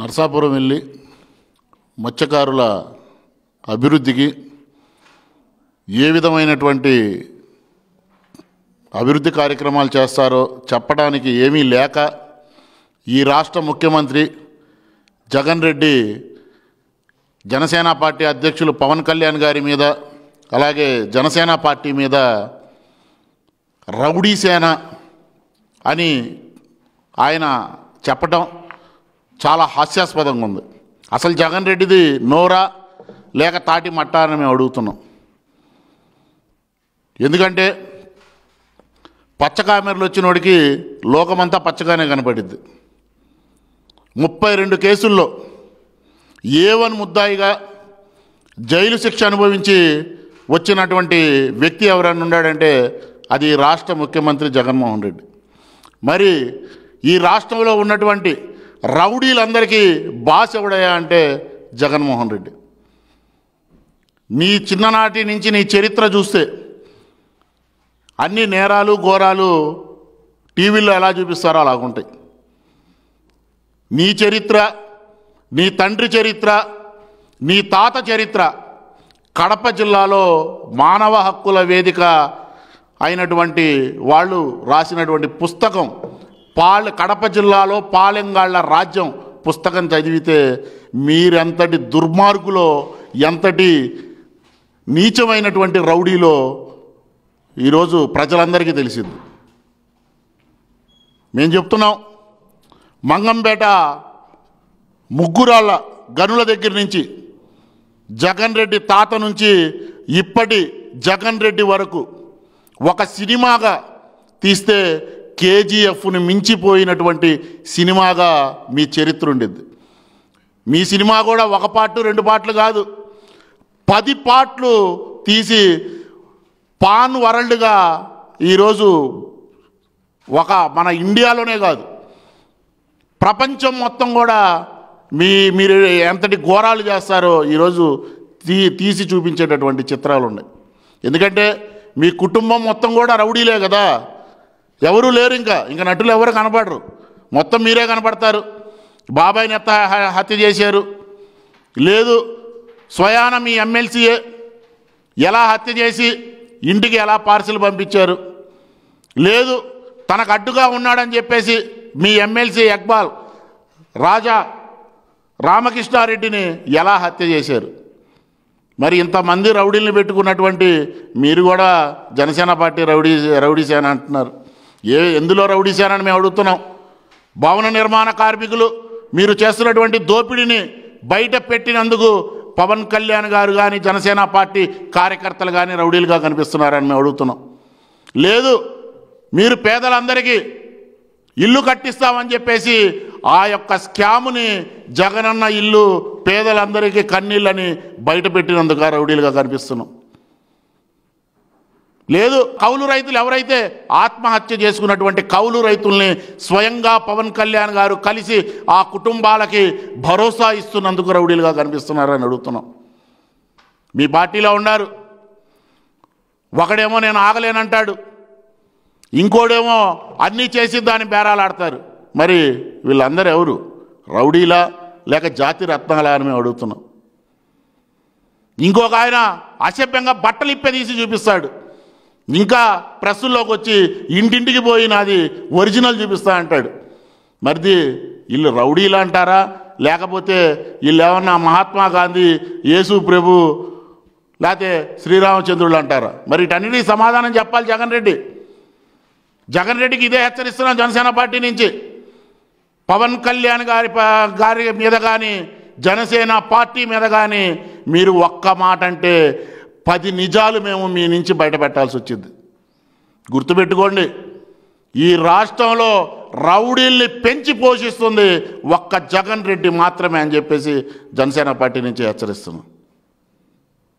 నర్సాపురం వెళ్ళి మత్స్యకారుల అభివృద్ధికి ఏ విధమైనటువంటి అభివృద్ధి కార్యక్రమాలు చేస్తారో చెప్పడానికి ఏమీ లేక ఈ రాష్ట్ర ముఖ్యమంత్రి జగన్ రెడ్డి జనసేన పార్టీ అధ్యక్షులు పవన్ కళ్యాణ్ గారి మీద అలాగే జనసేన పార్టీ మీద రౌడీ సేన అని ఆయన చెప్పటం చాలా హాస్యాస్పదంగా ఉంది అసలు జగన్ రెడ్డిది నోరా లేక తాటి మట్టా అని మేము అడుగుతున్నాం ఎందుకంటే పచ్చకామెరలు వచ్చినోడికి లోకమంతా పచ్చగానే కనపడింది ముప్పై రెండు కేసుల్లో ఏ వన్ ముద్దాయిగా జైలు శిక్ష అనుభవించి వచ్చినటువంటి వ్యక్తి ఎవరైనా ఉన్నాడంటే అది రాష్ట్ర ముఖ్యమంత్రి జగన్మోహన్ రెడ్డి మరి ఈ రాష్ట్రంలో ఉన్నటువంటి రౌడీలందరికీ బాస్ ఎవడయా అంటే జగన్మోహన్ రెడ్డి నీ చిన్ననాటి నుంచి నీ చరిత్ర చూస్తే అన్ని నేరాలు ఘోరాలు టీవీలో ఎలా చూపిస్తారో అలాగుంటాయి నీ చరిత్ర నీ తండ్రి చరిత్ర నీ తాత చరిత్ర కడప జిల్లాలో మానవ హక్కుల వేదిక అయినటువంటి వాళ్ళు రాసినటువంటి పుస్తకం పాల్ కడప జిల్లాలో పాలెంగాళ్ల రాజ్యం పుస్తకం చదివితే మీరెంతటి దుర్మార్గులో ఎంతటి నీచమైనటువంటి రౌడీలో ఈరోజు ప్రజలందరికీ తెలిసింది మేము చెప్తున్నాం మంగంపేట ముగ్గురాళ్ళ గనుల దగ్గర నుంచి జగన్ రెడ్డి తాత నుంచి ఇప్పటి జగన్ రెడ్డి వరకు ఒక సినిమాగా తీస్తే కేజీఎఫ్ను మించిపోయినటువంటి సినిమాగా మీ చరిత్ర ఉండేది మీ సినిమా కూడా ఒక పాటు రెండు పాటలు కాదు పది పాటలు తీసి పాన్ వరల్డ్గా ఈరోజు ఒక మన ఇండియాలోనే కాదు ప్రపంచం మొత్తం కూడా మీ మీరు ఎంతటి ఘోరాలు చేస్తారో ఈరోజు తీ తీసి చూపించేటటువంటి చిత్రాలు ఉన్నాయి ఎందుకంటే మీ కుటుంబం మొత్తం కూడా రౌడీలే కదా ఎవరూ లేరు ఇంకా ఇంకా నటులు ఎవరు కనపడరు మొత్తం మీరే కనపడతారు బాబాయ్ నెత్త హత్య చేశారు లేదు స్వయాన మీ ఎమ్మెల్సీయే ఎలా హత్య చేసి ఇంటికి ఎలా పార్సిల్ పంపించారు లేదు తనకు అడ్డుగా ఉన్నాడని చెప్పేసి మీ ఎమ్మెల్సీ ఇక్బాల్ రాజా రామకృష్ణారెడ్డిని ఎలా హత్య చేశారు మరి ఇంతమంది రౌడీల్ని పెట్టుకున్నటువంటి మీరు కూడా జనసేన పార్టీ రౌడీ రౌడీసేన అంటున్నారు ఏ ఎందులో రౌడీశానని మేము అడుగుతున్నాం భవన నిర్మాణ కార్మికులు మీరు చేస్తున్నటువంటి దోపిడీని బయట పెట్టినందుకు పవన్ కళ్యాణ్ గారు కానీ జనసేన పార్టీ కార్యకర్తలు కానీ రౌడీలుగా కనిపిస్తున్నారని మేము అడుగుతున్నాం లేదు మీరు పేదలందరికీ ఇల్లు కట్టిస్తామని చెప్పేసి ఆ యొక్క స్కాముని జగనన్న ఇల్లు పేదలందరికీ కన్నీళ్ళని బయట పెట్టినందుకు రౌడీలుగా కనిపిస్తున్నాం లేదు కౌలు రైతులు ఎవరైతే ఆత్మహత్య చేసుకున్నటువంటి కౌలు రైతుల్ని స్వయంగా పవన్ కళ్యాణ్ గారు కలిసి ఆ కుటుంబాలకి భరోసా ఇస్తున్నందుకు రౌడీలుగా కనిపిస్తున్నారని అడుగుతున్నాం మీ పార్టీలో ఉన్నారు ఒకడేమో నేను ఆగలేనంటాడు ఇంకోడేమో అన్నీ చేసి దాన్ని బేరాలాడతారు మరి వీళ్ళందరూ ఎవరు రౌడీలా లేక జాతి రత్నాలా అని మేము అడుగుతున్నాం ఇంకొక ఆయన అసభ్యంగా బట్టలు ఇప్పే తీసి చూపిస్తాడు ఇంకా ప్రెస్సుల్లోకి వచ్చి ఇంటింటికి పోయి నాది ఒరిజినల్ చూపిస్తా అంటాడు మరిది వీళ్ళు రౌడీలు అంటారా లేకపోతే వీళ్ళు ఏమన్నా మహాత్మా గాంధీ యేసు ప్రభు లేకపోతే శ్రీరామచంద్రుడు అంటారా మరి ఇటన్నిటికీ సమాధానం చెప్పాలి జగన్ రెడ్డి జగన్ రెడ్డికి ఇదే హెచ్చరిస్తున్నాం జనసేన పార్టీ నుంచి పవన్ కళ్యాణ్ గారి గారి మీద కానీ జనసేన పార్టీ మీద కానీ మీరు ఒక్క మాట అంటే పది నిజాలు మేము మీ నుంచి బయటపెట్టాల్సి వచ్చింది గుర్తుపెట్టుకోండి ఈ రాష్ట్రంలో రౌడీల్ని పెంచి పోషిస్తుంది ఒక్క జగన్ రెడ్డి మాత్రమే అని చెప్పేసి జనసేన పార్టీ నుంచి హెచ్చరిస్తున్నాం